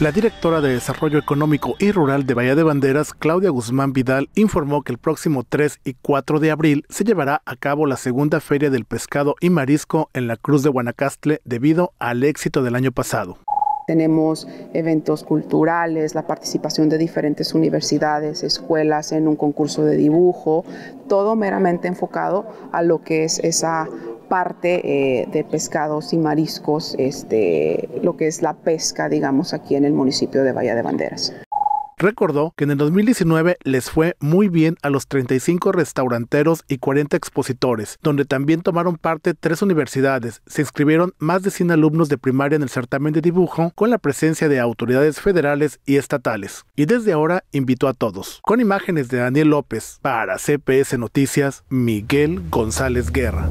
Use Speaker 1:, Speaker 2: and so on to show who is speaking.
Speaker 1: La directora de Desarrollo Económico y Rural de Bahía de Banderas, Claudia Guzmán Vidal, informó que el próximo 3 y 4 de abril se llevará a cabo la segunda feria del pescado y marisco en la Cruz de Guanacastle debido al éxito del año pasado.
Speaker 2: Tenemos eventos culturales, la participación de diferentes universidades, escuelas en un concurso de dibujo, todo meramente enfocado a lo que es esa parte eh, de pescados y mariscos, este, lo que es la pesca, digamos, aquí en el municipio de Bahía de Banderas.
Speaker 1: Recordó que en el 2019 les fue muy bien a los 35 restauranteros y 40 expositores, donde también tomaron parte tres universidades. Se inscribieron más de 100 alumnos de primaria en el certamen de dibujo con la presencia de autoridades federales y estatales. Y desde ahora invitó a todos. Con imágenes de Daniel López, para CPS Noticias, Miguel González Guerra.